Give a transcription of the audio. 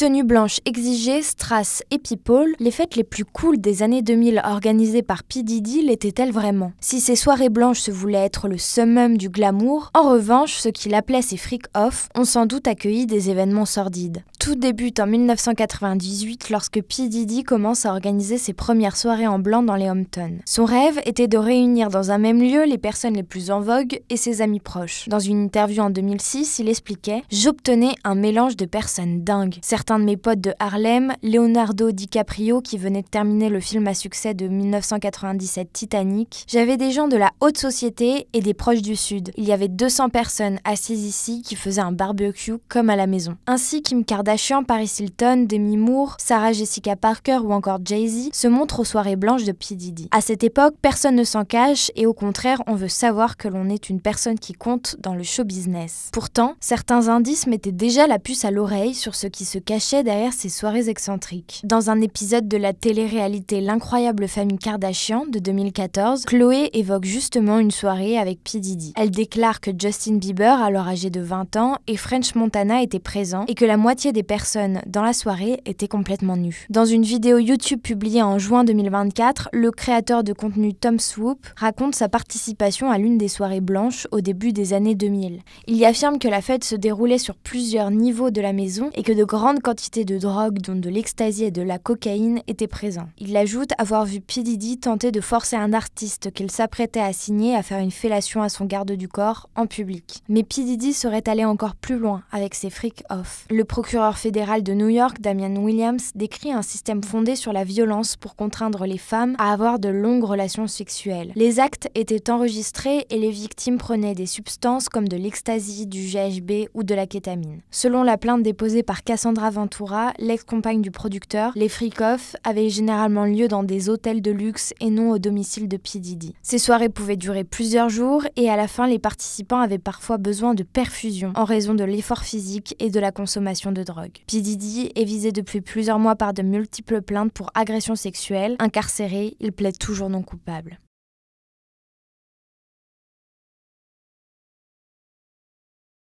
Tenue blanche exigée, strass et people, les fêtes les plus cool des années 2000 organisées par P. Diddy l'étaient-elles vraiment Si ces soirées blanches se voulaient être le summum du glamour, en revanche, ce qu'il appelait ses freak-off ont sans doute accueilli des événements sordides. Tout débute en 1998 lorsque P. Didi commence à organiser ses premières soirées en blanc dans les Hamptons. Son rêve était de réunir dans un même lieu les personnes les plus en vogue et ses amis proches. Dans une interview en 2006, il expliquait « J'obtenais un mélange de personnes dingues de mes potes de Harlem, Leonardo DiCaprio, qui venait de terminer le film à succès de 1997 Titanic. J'avais des gens de la haute société et des proches du Sud. Il y avait 200 personnes assises ici qui faisaient un barbecue comme à la maison. Ainsi, Kim Kardashian, Paris Hilton, Demi Moore, Sarah Jessica Parker ou encore Jay-Z se montrent aux soirées blanches de P. Didi. À cette époque, personne ne s'en cache et au contraire, on veut savoir que l'on est une personne qui compte dans le show business. Pourtant, certains indices mettaient déjà la puce à l'oreille sur ce qui se cachait derrière ces soirées excentriques. Dans un épisode de la télé-réalité L'incroyable famille Kardashian de 2014, Chloé évoque justement une soirée avec P. Didi. Elle déclare que Justin Bieber, alors âgé de 20 ans, et French Montana étaient présents et que la moitié des personnes dans la soirée étaient complètement nues. Dans une vidéo YouTube publiée en juin 2024, le créateur de contenu Tom Swoop raconte sa participation à l'une des soirées blanches au début des années 2000. Il y affirme que la fête se déroulait sur plusieurs niveaux de la maison et que de grandes quantité de drogue dont de l'ecstasy et de la cocaïne, étaient présents. Il ajoute avoir vu P. tenter de forcer un artiste qu'il s'apprêtait à signer à faire une fellation à son garde du corps en public. Mais P. serait allé encore plus loin avec ses freak off. Le procureur fédéral de New York, Damian Williams, décrit un système fondé sur la violence pour contraindre les femmes à avoir de longues relations sexuelles. Les actes étaient enregistrés et les victimes prenaient des substances comme de l'ecstasy, du GHB ou de la kétamine. Selon la plainte déposée par Cassandra l'ex-compagne du producteur, les freak-offs avaient généralement lieu dans des hôtels de luxe et non au domicile de P. Ces soirées pouvaient durer plusieurs jours et à la fin, les participants avaient parfois besoin de perfusion en raison de l'effort physique et de la consommation de drogue. P. est visé depuis plusieurs mois par de multiples plaintes pour agression sexuelle. Incarcéré, il plaide toujours non coupable.